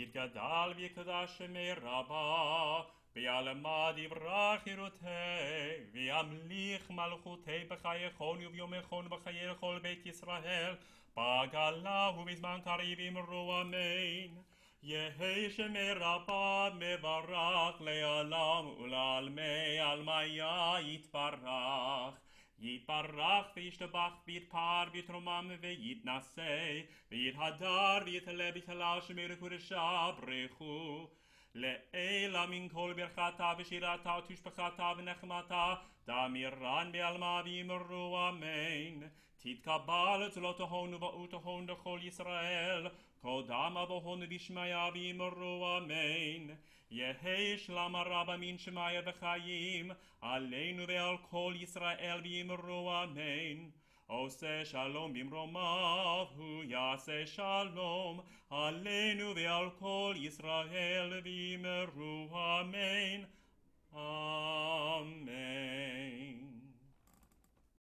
יתגדל ויקדש מרבה, רבה, וילמד יברח ירותי, וימליך מלכותי וביומי חון בחיי לכל בית ישראל, בעגלה ובזמן קריב אמרו אמן. יהי שמי רבה מברך לעולם ולעלמי עלמיה יתברך. יתברך וישתבח ויתפר ויתרומם ויתנשא ויתהדר ויתעלה ויתהלל שמיר וקודשה ברכו לעילה מן כל ברכתה ושירתה ותשפכתה ונחמתה דמירן בעלמא ואמרו אמן תתקבל צלות ההון ובאות ההון לכל ישראל כל דמה והון ובשמיה ואמרו אמן יהי שלמה רבה מן שמיא וחיים, עלינו ועל כל ישראל ואמרו אמן. עושה שלום במרומיו, הוא יעשה שלום, עלינו ועל כל ישראל ואמרו אמן. אמן.